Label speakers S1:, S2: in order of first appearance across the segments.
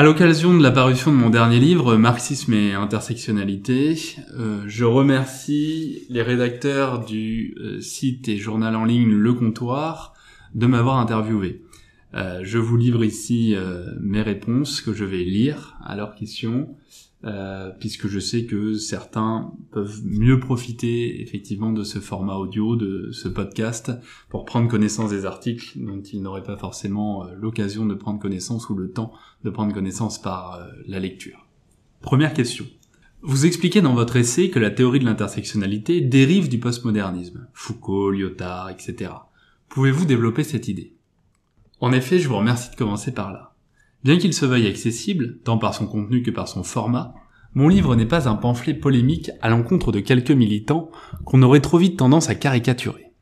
S1: À l'occasion de la parution de mon dernier livre, Marxisme et intersectionnalité, euh, je remercie les rédacteurs du euh, site et journal en ligne Le Comptoir de m'avoir interviewé. Euh, je vous livre ici mes réponses que je vais lire à leurs questions euh, puisque je sais que certains peuvent mieux profiter effectivement de ce format audio, de ce podcast, pour prendre connaissance des articles dont ils n'auraient pas forcément euh, l'occasion de prendre connaissance ou le temps de prendre connaissance par euh, la lecture. Première question. Vous expliquez dans votre essai que la théorie de l'intersectionnalité dérive du postmodernisme, Foucault, Lyotard, etc. Pouvez-vous développer cette idée En effet, je vous remercie de commencer par là. Bien qu'il se veuille accessible, tant par son contenu que par son format, mon livre n'est pas un pamphlet polémique à l'encontre de quelques militants qu'on aurait trop vite tendance à caricaturer.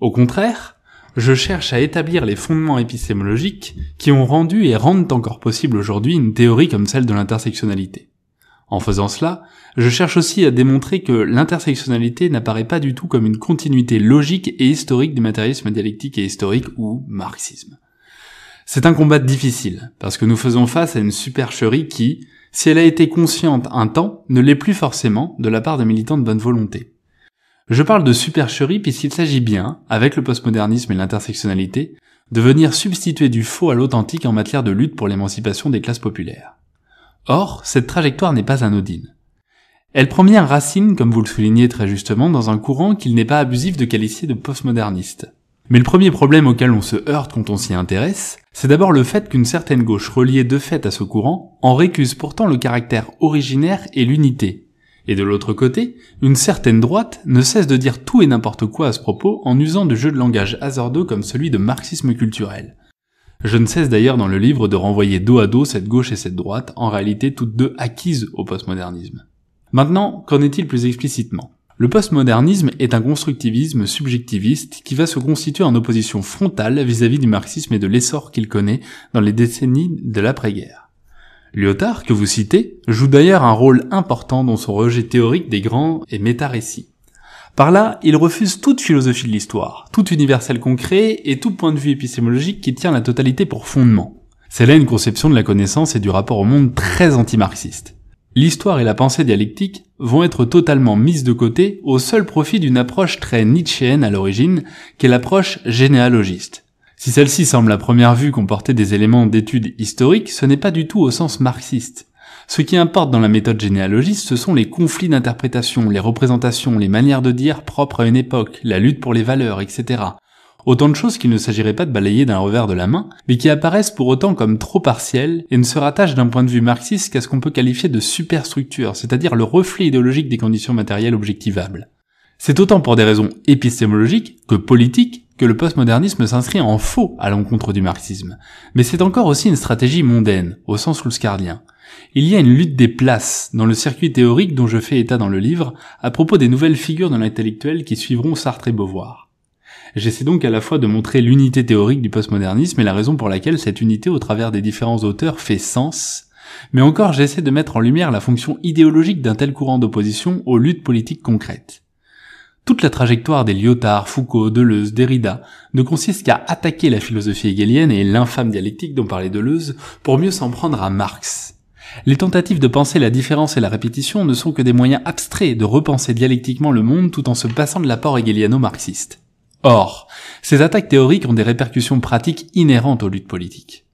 S1: Au contraire, je cherche à établir les fondements épistémologiques qui ont rendu et rendent encore possible aujourd'hui une théorie comme celle de l'intersectionnalité. En faisant cela, je cherche aussi à démontrer que l'intersectionnalité n'apparaît pas du tout comme une continuité logique et historique du matérialisme dialectique et historique ou marxisme. C'est un combat difficile, parce que nous faisons face à une supercherie qui, si elle a été consciente un temps, ne l'est plus forcément de la part des militants de bonne volonté. Je parle de supercherie puisqu'il s'agit bien, avec le postmodernisme et l'intersectionnalité, de venir substituer du faux à l'authentique en matière de lutte pour l'émancipation des classes populaires. Or, cette trajectoire n'est pas anodine. Elle prend bien racine, comme vous le soulignez très justement, dans un courant qu'il n'est pas abusif de qualifier de postmoderniste. Mais le premier problème auquel on se heurte quand on s'y intéresse, c'est d'abord le fait qu'une certaine gauche reliée de fait à ce courant en récuse pourtant le caractère originaire et l'unité. Et de l'autre côté, une certaine droite ne cesse de dire tout et n'importe quoi à ce propos en usant de jeux de langage hasardeux comme celui de marxisme culturel. Je ne cesse d'ailleurs dans le livre de renvoyer dos à dos cette gauche et cette droite, en réalité toutes deux acquises au postmodernisme. Maintenant, qu'en est-il plus explicitement le postmodernisme est un constructivisme subjectiviste qui va se constituer en opposition frontale vis-à-vis du marxisme et de l'essor qu'il connaît dans les décennies de l'après-guerre. Lyotard, que vous citez, joue d'ailleurs un rôle important dans son rejet théorique des grands et méta-récits. Par là, il refuse toute philosophie de l'histoire, tout universel concret et tout point de vue épistémologique qui tient la totalité pour fondement. C'est là une conception de la connaissance et du rapport au monde très anti-marxiste l'histoire et la pensée dialectique vont être totalement mises de côté au seul profit d'une approche très nietzschéenne à l'origine, qu'est l'approche généalogiste. Si celle-ci semble à première vue comporter des éléments d'étude historique, ce n'est pas du tout au sens marxiste. Ce qui importe dans la méthode généalogiste, ce sont les conflits d'interprétation, les représentations, les manières de dire propres à une époque, la lutte pour les valeurs, etc autant de choses qu'il ne s'agirait pas de balayer d'un revers de la main, mais qui apparaissent pour autant comme trop partielles et ne se rattachent d'un point de vue marxiste qu'à ce qu'on peut qualifier de superstructure, c'est-à-dire le reflet idéologique des conditions matérielles objectivables. C'est autant pour des raisons épistémologiques que politiques que le postmodernisme s'inscrit en faux à l'encontre du marxisme. Mais c'est encore aussi une stratégie mondaine, au sens luscardien. Il y a une lutte des places dans le circuit théorique dont je fais état dans le livre à propos des nouvelles figures de l'intellectuel qui suivront Sartre et Beauvoir. J'essaie donc à la fois de montrer l'unité théorique du postmodernisme et la raison pour laquelle cette unité au travers des différents auteurs fait sens, mais encore j'essaie de mettre en lumière la fonction idéologique d'un tel courant d'opposition aux luttes politiques concrètes. Toute la trajectoire des Lyotard, Foucault, Deleuze, Derrida ne consiste qu'à attaquer la philosophie hegelienne et l'infâme dialectique dont parlait Deleuze pour mieux s'en prendre à Marx. Les tentatives de penser la différence et la répétition ne sont que des moyens abstraits de repenser dialectiquement le monde tout en se passant de l'apport hegeliano-marxiste. Or, ces attaques théoriques ont des répercussions pratiques inhérentes aux luttes politiques.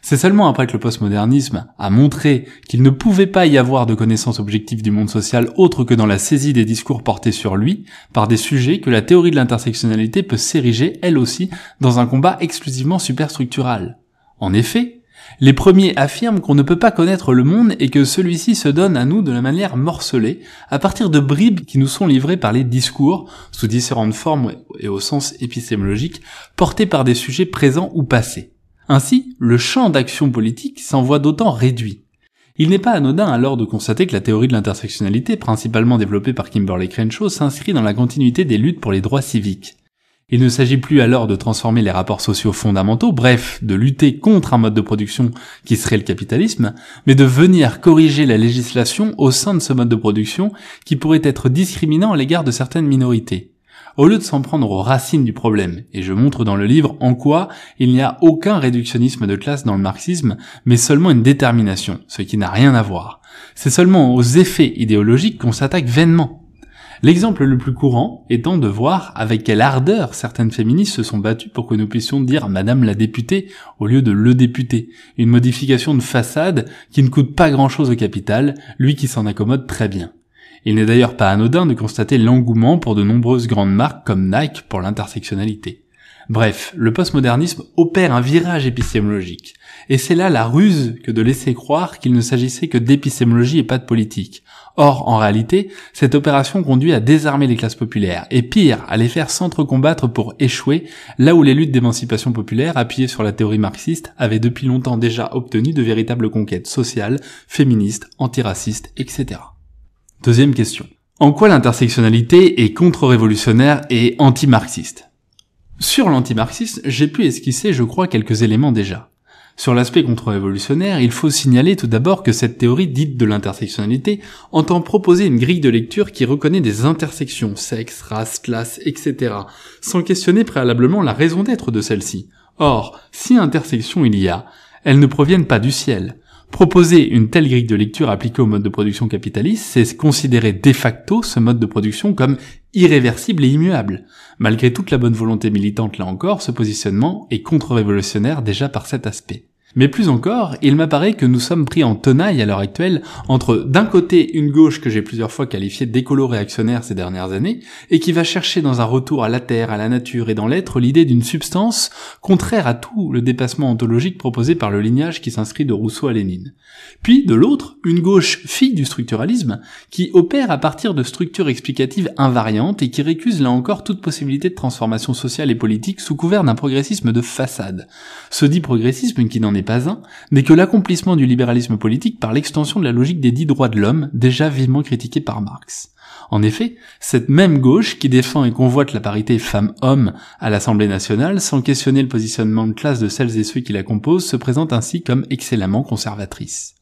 S1: C'est seulement après que le postmodernisme a montré qu'il ne pouvait pas y avoir de connaissance objective du monde social autre que dans la saisie des discours portés sur lui par des sujets que la théorie de l'intersectionnalité peut s'ériger elle aussi dans un combat exclusivement superstructural. En effet, les premiers affirment qu'on ne peut pas connaître le monde et que celui-ci se donne à nous de la manière morcelée, à partir de bribes qui nous sont livrées par les discours, sous différentes formes et au sens épistémologique, portés par des sujets présents ou passés. Ainsi, le champ d'action politique s'en voit d'autant réduit. Il n'est pas anodin alors de constater que la théorie de l'intersectionnalité, principalement développée par Kimberly Crenshaw, s'inscrit dans la continuité des luttes pour les droits civiques. Il ne s'agit plus alors de transformer les rapports sociaux fondamentaux, bref, de lutter contre un mode de production qui serait le capitalisme, mais de venir corriger la législation au sein de ce mode de production qui pourrait être discriminant à l'égard de certaines minorités. Au lieu de s'en prendre aux racines du problème, et je montre dans le livre en quoi il n'y a aucun réductionnisme de classe dans le marxisme, mais seulement une détermination, ce qui n'a rien à voir. C'est seulement aux effets idéologiques qu'on s'attaque vainement. L'exemple le plus courant étant de voir avec quelle ardeur certaines féministes se sont battues pour que nous puissions dire Madame la députée au lieu de le député, une modification de façade qui ne coûte pas grand-chose au capital, lui qui s'en accommode très bien. Il n'est d'ailleurs pas anodin de constater l'engouement pour de nombreuses grandes marques comme Nike pour l'intersectionnalité. Bref, le postmodernisme opère un virage épistémologique. Et c'est là la ruse que de laisser croire qu'il ne s'agissait que d'épistémologie et pas de politique. Or, en réalité, cette opération conduit à désarmer les classes populaires, et pire, à les faire s'entrecombattre pour échouer, là où les luttes d'émancipation populaire, appuyées sur la théorie marxiste, avaient depuis longtemps déjà obtenu de véritables conquêtes sociales, féministes, antiracistes, etc. Deuxième question. En quoi l'intersectionnalité est contre-révolutionnaire et anti-marxiste sur l'antimarxisme, j'ai pu esquisser, je crois, quelques éléments déjà. Sur l'aspect contre-révolutionnaire, il faut signaler tout d'abord que cette théorie dite de l'intersectionnalité entend proposer une grille de lecture qui reconnaît des intersections, sexe, race, classe, etc., sans questionner préalablement la raison d'être de celle-ci. Or, si intersection il y a, elles ne proviennent pas du ciel. Proposer une telle grille de lecture appliquée au mode de production capitaliste, c'est considérer de facto ce mode de production comme irréversible et immuable. Malgré toute la bonne volonté militante là encore, ce positionnement est contre-révolutionnaire déjà par cet aspect. Mais plus encore, il m'apparaît que nous sommes pris en tenaille à l'heure actuelle entre d'un côté une gauche que j'ai plusieurs fois qualifiée d'écolo-réactionnaire ces dernières années, et qui va chercher dans un retour à la terre, à la nature et dans l'être l'idée d'une substance contraire à tout le dépassement ontologique proposé par le lignage qui s'inscrit de Rousseau à Lénine. Puis de l'autre, une gauche fille du structuralisme qui opère à partir de structures explicatives invariantes et qui récuse là encore toute possibilité de transformation sociale et politique sous couvert d'un progressisme de façade. Ce dit progressisme qui n'en est pas un, n'est que l'accomplissement du libéralisme politique par l'extension de la logique des dix droits de l'homme, déjà vivement critiquée par Marx. En effet, cette même gauche qui défend et convoite la parité femme-homme à l'Assemblée nationale sans questionner le positionnement de classe de celles et ceux qui la composent se présente ainsi comme excellemment conservatrice.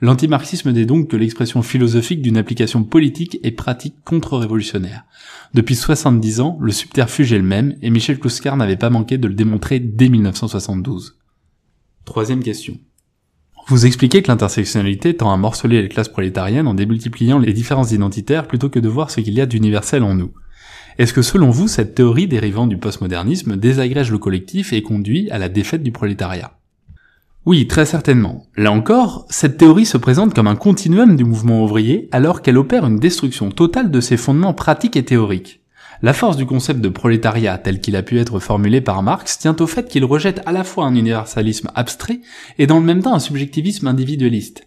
S1: L'antimarxisme n'est donc que l'expression philosophique d'une application politique et pratique contre-révolutionnaire. Depuis 70 ans, le subterfuge est le même, et Michel Kouskar n'avait pas manqué de le démontrer dès 1972. Troisième question. Vous expliquez que l'intersectionnalité tend à morceler les classes prolétariennes en démultipliant les différences identitaires plutôt que de voir ce qu'il y a d'universel en nous. Est-ce que selon vous, cette théorie dérivant du postmodernisme désagrège le collectif et conduit à la défaite du prolétariat Oui, très certainement. Là encore, cette théorie se présente comme un continuum du mouvement ouvrier alors qu'elle opère une destruction totale de ses fondements pratiques et théoriques. La force du concept de prolétariat tel qu'il a pu être formulé par Marx tient au fait qu'il rejette à la fois un universalisme abstrait et dans le même temps un subjectivisme individualiste.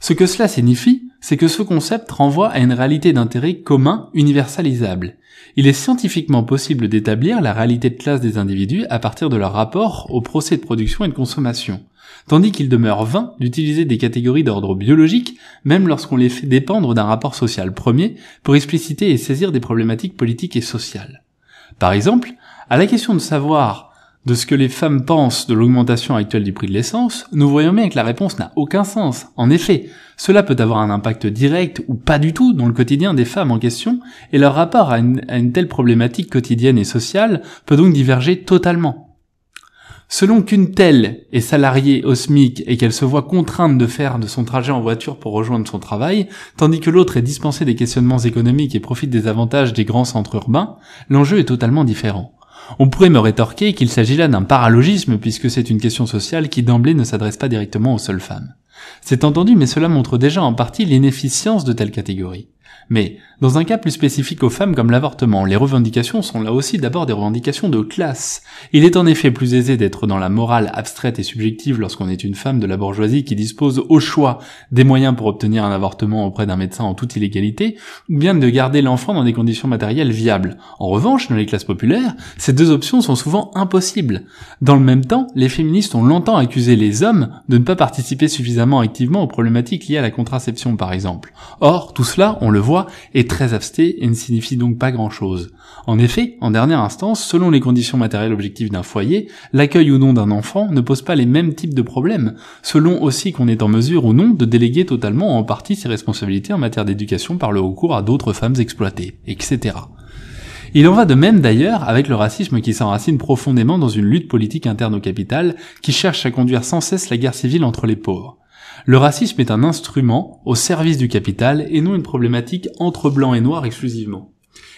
S1: Ce que cela signifie, c'est que ce concept renvoie à une réalité d'intérêt commun universalisable. Il est scientifiquement possible d'établir la réalité de classe des individus à partir de leur rapport au procès de production et de consommation tandis qu'il demeure vain d'utiliser des catégories d'ordre biologique, même lorsqu'on les fait dépendre d'un rapport social premier, pour expliciter et saisir des problématiques politiques et sociales. Par exemple, à la question de savoir de ce que les femmes pensent de l'augmentation actuelle du prix de l'essence, nous voyons bien que la réponse n'a aucun sens. En effet, cela peut avoir un impact direct ou pas du tout dans le quotidien des femmes en question, et leur rapport à une, telle problématique quotidienne et sociale peut donc diverger totalement. Selon qu'une telle est salariée au SMIC et qu'elle se voit contrainte de faire de son trajet en voiture pour rejoindre son travail, tandis que l'autre est dispensée des questionnements économiques et profite des avantages des grands centres urbains, l'enjeu est totalement différent. On pourrait me rétorquer qu'il s'agit là d'un paralogisme puisque c'est une question sociale qui d'emblée ne s'adresse pas directement aux seules femmes. C'est entendu, mais cela montre déjà en partie l'inefficience de telle catégorie. Mais dans un cas plus spécifique aux femmes comme l'avortement, les revendications sont là aussi d'abord des revendications de classe. Il est en effet plus aisé d'être dans la morale abstraite et subjective lorsqu'on est une femme de la bourgeoisie qui dispose au choix des moyens pour obtenir un avortement auprès d'un médecin en toute illégalité, ou bien de garder l'enfant dans des conditions matérielles viables. En revanche, dans les classes populaires, ces deux options sont souvent impossibles. Dans le même temps, les féministes ont longtemps accusé les hommes de ne pas participer suffisamment activement aux problématiques liées à la contraception par exemple. Or, tout cela, on le voit, est très absté et ne signifie donc pas grand-chose. En effet, en dernière instance, selon les conditions matérielles objectives d'un foyer, l'accueil ou non d'un enfant ne pose pas les mêmes types de problèmes, selon aussi qu'on est en mesure ou non de déléguer totalement ou en partie ses responsabilités en matière d'éducation par le recours à d'autres femmes exploitées, etc. Il en va de même d'ailleurs avec le racisme qui s'enracine profondément dans une lutte politique interne au capital, qui cherche à conduire sans cesse la guerre civile entre les pauvres. Le racisme est un instrument au service du capital et non une problématique entre blanc et noir exclusivement.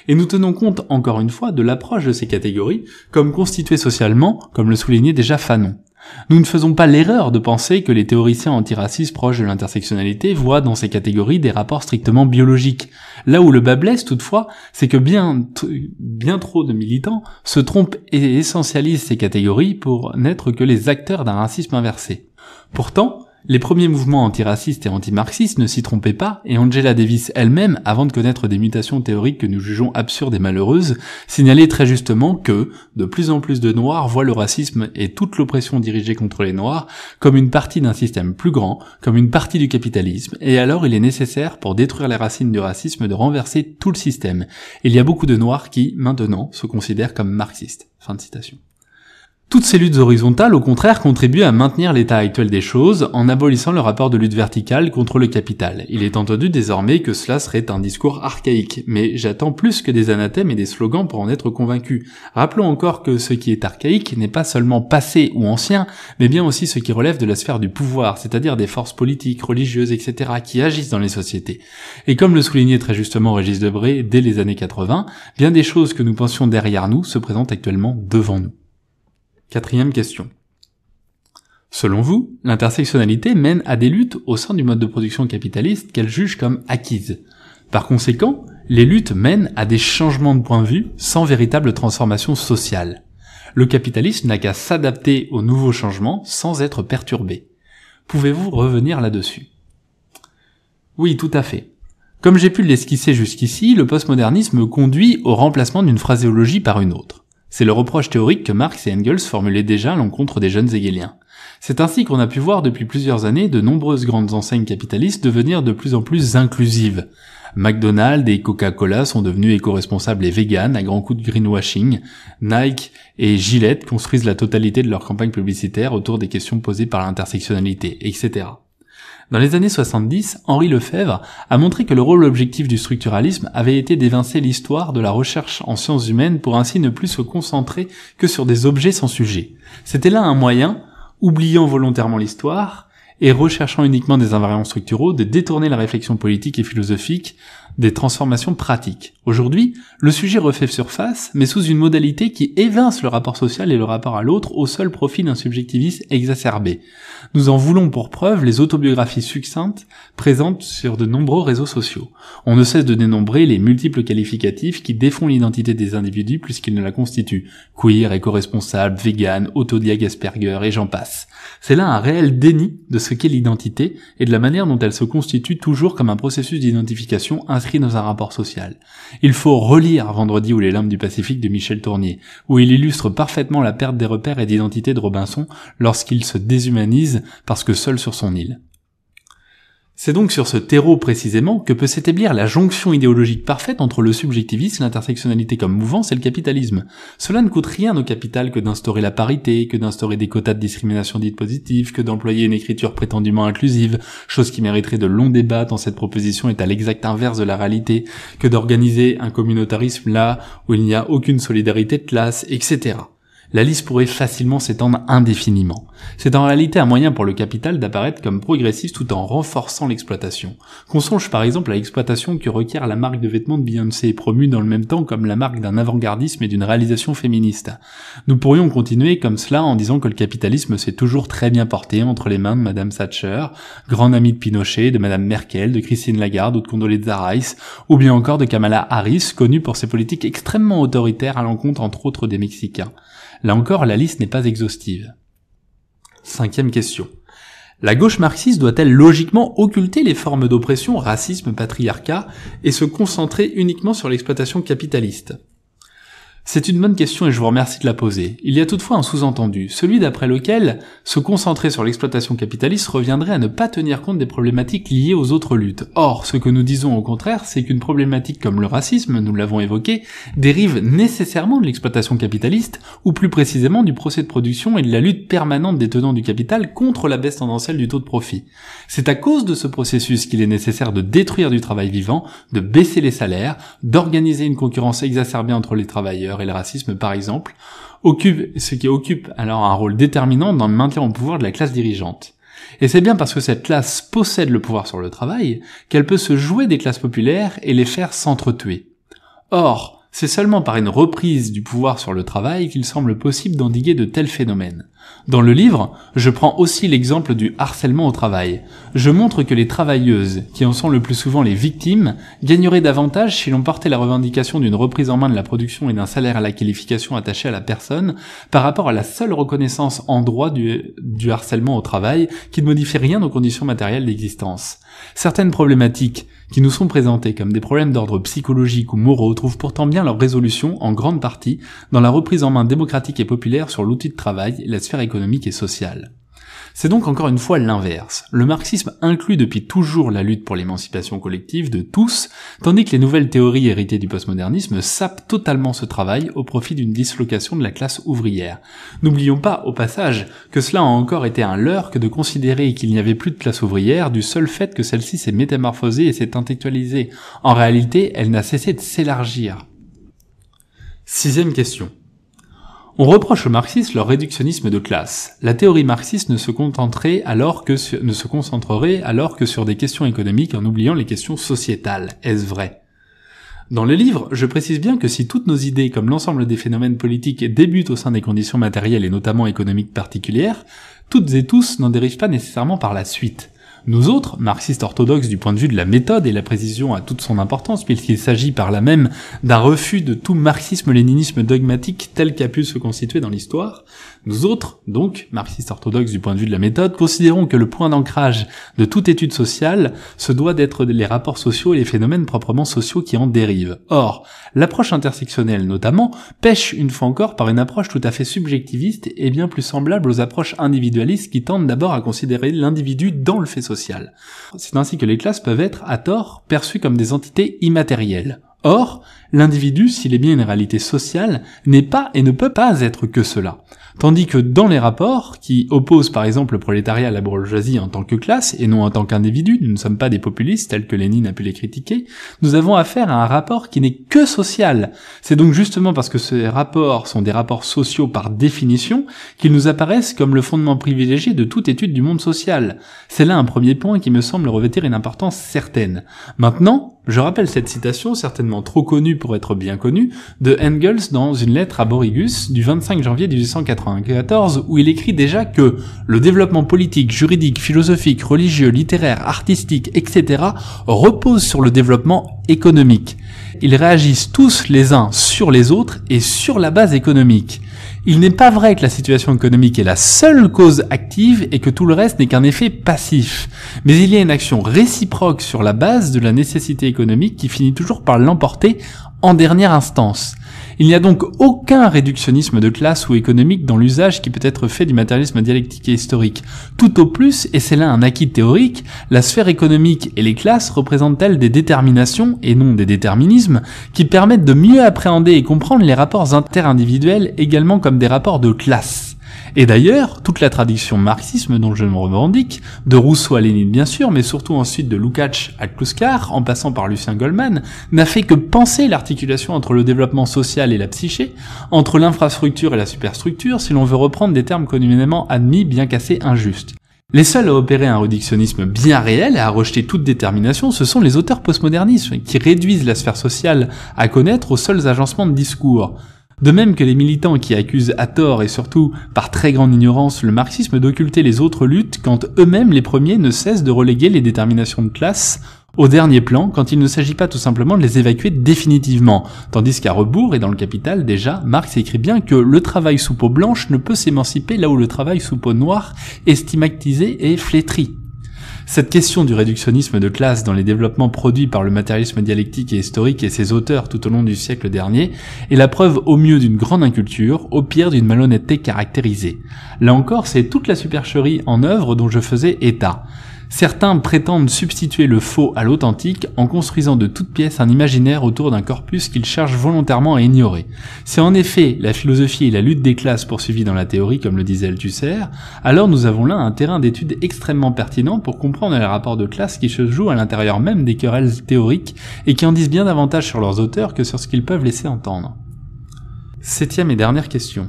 S1: Et nous tenons compte, encore une fois, de l'approche de ces catégories comme constituées socialement, comme le soulignait déjà Fanon. Nous ne faisons pas l'erreur de penser que les théoriciens antiracistes proches de l'intersectionnalité voient dans ces catégories des rapports strictement biologiques. Là où le bas blesse, toutefois, c'est que bien, bien trop de militants se trompent et essentialisent ces catégories pour n'être que les acteurs d'un racisme inversé. Pourtant, les premiers mouvements antiracistes et antimarxistes ne s'y trompaient pas, et Angela Davis elle-même, avant de connaître des mutations théoriques que nous jugeons absurdes et malheureuses, signalait très justement que de plus en plus de Noirs voient le racisme et toute l'oppression dirigée contre les Noirs comme une partie d'un système plus grand, comme une partie du capitalisme, et alors il est nécessaire pour détruire les racines du racisme de renverser tout le système. Il y a beaucoup de Noirs qui, maintenant, se considèrent comme marxistes. Fin de citation. Toutes ces luttes horizontales, au contraire, contribuent à maintenir l'état actuel des choses en abolissant le rapport de lutte verticale contre le capital. Il est entendu désormais que cela serait un discours archaïque, mais j'attends plus que des anathèmes et des slogans pour en être convaincu. Rappelons encore que ce qui est archaïque n'est pas seulement passé ou ancien, mais bien aussi ce qui relève de la sphère du pouvoir, c'est-à-dire des forces politiques, religieuses, etc., qui agissent dans les sociétés. Et comme le soulignait très justement Régis Debré dès les années 80, bien des choses que nous pensions derrière nous se présentent actuellement devant nous. Quatrième question. Selon vous, l'intersectionnalité mène à des luttes au sein du mode de production capitaliste qu'elle juge comme acquise. Par conséquent, les luttes mènent à des changements de point de vue sans véritable transformation sociale. Le capitalisme n'a qu'à s'adapter aux nouveaux changements sans être perturbé. Pouvez-vous revenir là-dessus Oui, tout à fait. Comme j'ai pu l'esquisser jusqu'ici, le postmodernisme conduit au remplacement d'une phraséologie par une autre. C'est le reproche théorique que Marx et Engels formulaient déjà à l'encontre des jeunes hegeliens. C'est ainsi qu'on a pu voir depuis plusieurs années de nombreuses grandes enseignes capitalistes devenir de plus en plus inclusives. McDonald's et Coca-Cola sont devenus éco-responsables et véganes à grands coups de greenwashing. Nike et Gillette construisent la totalité de leur campagne publicitaire autour des questions posées par l'intersectionnalité, etc. Dans les années 70, Henri Lefebvre a montré que le rôle objectif du structuralisme avait été d'évincer l'histoire de la recherche en sciences humaines pour ainsi ne plus se concentrer que sur des objets sans sujet. C'était là un moyen, oubliant volontairement l'histoire, et recherchant uniquement des invariants structuraux, de détourner la réflexion politique et philosophique des transformations pratiques. Aujourd'hui, le sujet refait surface, mais sous une modalité qui évince le rapport social et le rapport à l'autre au seul profit d'un subjectivisme exacerbé. Nous en voulons pour preuve les autobiographies succinctes présentes sur de nombreux réseaux sociaux. On ne cesse de dénombrer les multiples qualificatifs qui défont l'identité des individus plus qu'ils ne la constituent. Queer, éco-responsable, vegan, autodiag Asperger et j'en passe. C'est là un réel déni de ce qu'est l'identité et de la manière dont elle se constitue toujours comme un processus d'identification dans un rapport social. Il faut relire Vendredi ou les lames du Pacifique de Michel Tournier, où il illustre parfaitement la perte des repères et d'identité de Robinson lorsqu'il se déshumanise parce que seul sur son île. C'est donc sur ce terreau précisément que peut s'établir la jonction idéologique parfaite entre le subjectivisme, l'intersectionnalité comme mouvance et le capitalisme. Cela ne coûte rien au capital que d'instaurer la parité, que d'instaurer des quotas de discrimination dite positive, que d'employer une écriture prétendument inclusive, chose qui mériterait de longs débats tant cette proposition est à l'exact inverse de la réalité, que d'organiser un communautarisme là où il n'y a aucune solidarité de classe, etc la liste pourrait facilement s'étendre indéfiniment. C'est en réalité un moyen pour le capital d'apparaître comme progressiste tout en renforçant l'exploitation. Qu'on songe par exemple à l'exploitation que requiert la marque de vêtements de Beyoncé, promue dans le même temps comme la marque d'un avant-gardisme et d'une réalisation féministe. Nous pourrions continuer comme cela en disant que le capitalisme s'est toujours très bien porté entre les mains de Madame Thatcher, grande amie de Pinochet, de Madame Merkel, de Christine Lagarde ou de Condoleezza Rice, ou bien encore de Kamala Harris, connue pour ses politiques extrêmement autoritaires à l'encontre entre autres des Mexicains. Là encore, la liste n'est pas exhaustive. Cinquième question. La gauche marxiste doit-elle logiquement occulter les formes d'oppression, racisme, patriarcat, et se concentrer uniquement sur l'exploitation capitaliste c'est une bonne question et je vous remercie de la poser. Il y a toutefois un sous-entendu, celui d'après lequel se concentrer sur l'exploitation capitaliste reviendrait à ne pas tenir compte des problématiques liées aux autres luttes. Or, ce que nous disons au contraire, c'est qu'une problématique comme le racisme, nous l'avons évoqué, dérive nécessairement de l'exploitation capitaliste, ou plus précisément du procès de production et de la lutte permanente des tenants du capital contre la baisse tendancielle du taux de profit. C'est à cause de ce processus qu'il est nécessaire de détruire du travail vivant, de baisser les salaires, d'organiser une concurrence exacerbée entre les travailleurs, et le racisme par exemple, occupe, ce qui occupe alors un rôle déterminant dans le maintien au pouvoir de la classe dirigeante. Et c'est bien parce que cette classe possède le pouvoir sur le travail qu'elle peut se jouer des classes populaires et les faire s'entretuer. Or, c'est seulement par une reprise du pouvoir sur le travail qu'il semble possible d'endiguer de tels phénomènes. Dans le livre, je prends aussi l'exemple du harcèlement au travail. Je montre que les travailleuses, qui en sont le plus souvent les victimes, gagneraient davantage si l'on portait la revendication d'une reprise en main de la production et d'un salaire à la qualification attachée à la personne par rapport à la seule reconnaissance en droit du, harcèlement au travail qui ne modifie rien aux conditions matérielles d'existence. Certaines problématiques qui nous sont présentées comme des problèmes d'ordre psychologique ou moraux trouvent pourtant bien leur résolution, en grande partie, dans la reprise en main démocratique et populaire sur l'outil de travail et la sphère économique et sociale. C'est donc encore une fois l'inverse. Le marxisme inclut depuis toujours la lutte pour l'émancipation collective de tous, tandis que les nouvelles théories héritées du postmodernisme sapent totalement ce travail au profit d'une dislocation de la classe ouvrière. N'oublions pas, au passage, que cela a encore été un leurre que de considérer qu'il n'y avait plus de classe ouvrière du seul fait que celle-ci s'est métamorphosée et s'est intellectualisée. En réalité, elle n'a cessé de s'élargir. Sixième question. On reproche aux marxistes leur réductionnisme de classe. La théorie marxiste ne se contenterait alors que ne se concentrerait alors que sur des questions économiques en oubliant les questions sociétales. Est-ce vrai Dans le livre, je précise bien que si toutes nos idées comme l'ensemble des phénomènes politiques débutent au sein des conditions matérielles et notamment économiques particulières, toutes et tous n'en dérivent pas nécessairement par la suite. Nous autres, marxistes orthodoxes du point de vue de la méthode, et la précision a toute son importance, puisqu'il s'agit par là même d'un refus de tout marxisme-léninisme dogmatique tel qu'a pu se constituer dans l'histoire, nous autres, donc, marxistes orthodoxes du point de vue de la méthode, considérons que le point d'ancrage de toute étude sociale se doit d'être les rapports sociaux et les phénomènes proprement sociaux qui en dérivent. Or, l'approche intersectionnelle notamment pêche une fois encore par une approche tout à fait subjectiviste et bien plus semblable aux approches individualistes qui tendent d'abord à considérer l'individu dans le fait social c'est ainsi que les classes peuvent être, à tort, perçues comme des entités immatérielles. Or, l'individu, s'il est bien une réalité sociale, n'est pas et ne peut pas être que cela. Tandis que dans les rapports, qui opposent par exemple le prolétariat à la bourgeoisie en tant que classe et non en tant qu'individu, nous ne sommes pas des populistes tels que Lénine a pu les critiquer, nous avons affaire à un rapport qui n'est que social. C'est donc justement parce que ces rapports sont des rapports sociaux par définition qu'ils nous apparaissent comme le fondement privilégié de toute étude du monde social. C'est là un premier point qui me semble revêtir une importance certaine. Maintenant, je rappelle cette citation, certainement trop connue pour être bien connue, de Engels dans une lettre à Borigus du 25 janvier 1894, où il écrit déjà que le développement politique, juridique, philosophique, religieux, littéraire, artistique, etc. repose sur le développement économique. Ils réagissent tous les uns sur les autres et sur la base économique. Il n'est pas vrai que la situation économique est la seule cause active et que tout le reste n'est qu'un effet passif. Mais il y a une action réciproque sur la base de la nécessité économique qui finit toujours par l'emporter en dernière instance. Il n'y a donc aucun réductionnisme de classe ou économique dans l'usage qui peut être fait du matérialisme dialectique et historique. Tout au plus, et c'est là un acquis théorique, la sphère économique et les classes représentent-elles des déterminations, et non des déterminismes, qui permettent de mieux appréhender et comprendre les rapports interindividuels également comme des rapports de classe. Et d'ailleurs, toute la tradition marxisme dont je me revendique, de Rousseau à Lénine bien sûr, mais surtout ensuite de Lukács à Kluskar, en passant par Lucien Goldman, n'a fait que penser l'articulation entre le développement social et la psyché, entre l'infrastructure et la superstructure, si l'on veut reprendre des termes communément admis bien qu'assez injustes. Les seuls à opérer un réductionnisme bien réel et à rejeter toute détermination, ce sont les auteurs postmodernistes, qui réduisent la sphère sociale à connaître aux seuls agencements de discours. De même que les militants qui accusent à tort et surtout par très grande ignorance le marxisme d'occulter les autres luttes quand eux-mêmes les premiers ne cessent de reléguer les déterminations de classe au dernier plan quand il ne s'agit pas tout simplement de les évacuer définitivement, tandis qu'à rebours et dans le capital déjà, Marx écrit bien que le travail sous peau blanche ne peut s'émanciper là où le travail sous peau noire est stigmatisé et flétri. Cette question du réductionnisme de classe dans les développements produits par le matérialisme dialectique et historique et ses auteurs tout au long du siècle dernier est la preuve au mieux d'une grande inculture, au pire d'une malhonnêteté caractérisée. Là encore, c'est toute la supercherie en œuvre dont je faisais état. Certains prétendent substituer le faux à l'authentique en construisant de toutes pièces un imaginaire autour d'un corpus qu'ils cherchent volontairement à ignorer. C'est en effet la philosophie et la lutte des classes poursuivies dans la théorie, comme le disait Althusser, alors nous avons là un terrain d'étude extrêmement pertinent pour comprendre les rapports de classe qui se jouent à l'intérieur même des querelles théoriques et qui en disent bien davantage sur leurs auteurs que sur ce qu'ils peuvent laisser entendre. Septième et dernière question.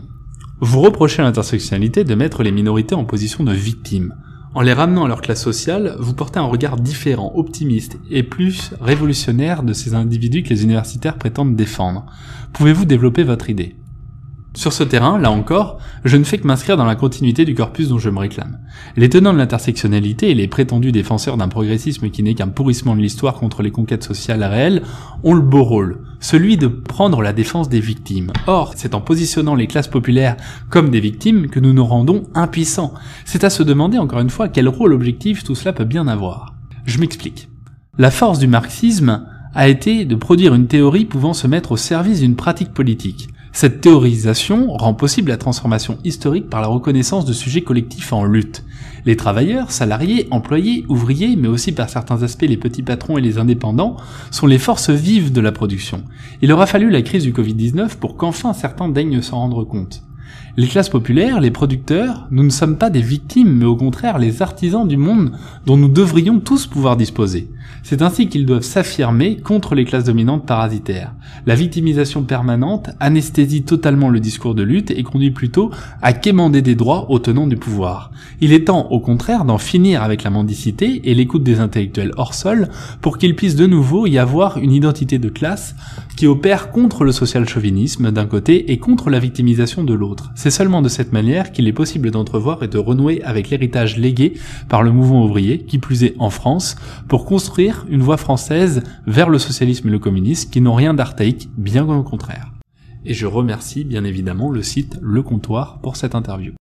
S1: Vous reprochez à l'intersectionnalité de mettre les minorités en position de victimes. En les ramenant à leur classe sociale, vous portez un regard différent, optimiste et plus révolutionnaire de ces individus que les universitaires prétendent défendre. Pouvez-vous développer votre idée sur ce terrain, là encore, je ne fais que m'inscrire dans la continuité du corpus dont je me réclame. Les tenants de l'intersectionnalité et les prétendus défenseurs d'un progressisme qui n'est qu'un pourrissement de l'histoire contre les conquêtes sociales réelles ont le beau rôle, celui de prendre la défense des victimes. Or, c'est en positionnant les classes populaires comme des victimes que nous nous rendons impuissants. C'est à se demander encore une fois quel rôle objectif tout cela peut bien avoir. Je m'explique. La force du marxisme a été de produire une théorie pouvant se mettre au service d'une pratique politique. Cette théorisation rend possible la transformation historique par la reconnaissance de sujets collectifs en lutte. Les travailleurs, salariés, employés, ouvriers, mais aussi par certains aspects les petits patrons et les indépendants, sont les forces vives de la production. Il aura fallu la crise du Covid-19 pour qu'enfin certains daignent s'en rendre compte. Les classes populaires, les producteurs, nous ne sommes pas des victimes, mais au contraire les artisans du monde dont nous devrions tous pouvoir disposer. C'est ainsi qu'ils doivent s'affirmer contre les classes dominantes parasitaires. La victimisation permanente anesthésie totalement le discours de lutte et conduit plutôt à quémander des droits aux tenants du pouvoir. Il est temps, au contraire, d'en finir avec la mendicité et l'écoute des intellectuels hors sol pour qu'il puisse de nouveau y avoir une identité de classe qui opère contre le social-chauvinisme d'un côté et contre la victimisation de l'autre. C'est seulement de cette manière qu'il est possible d'entrevoir et de renouer avec l'héritage légué par le mouvement ouvrier, qui plus est en France, pour construire une voie française vers le socialisme et le communisme qui n'ont rien d'archaïque, bien au contraire. Et je remercie bien évidemment le site Le Comptoir pour cette interview.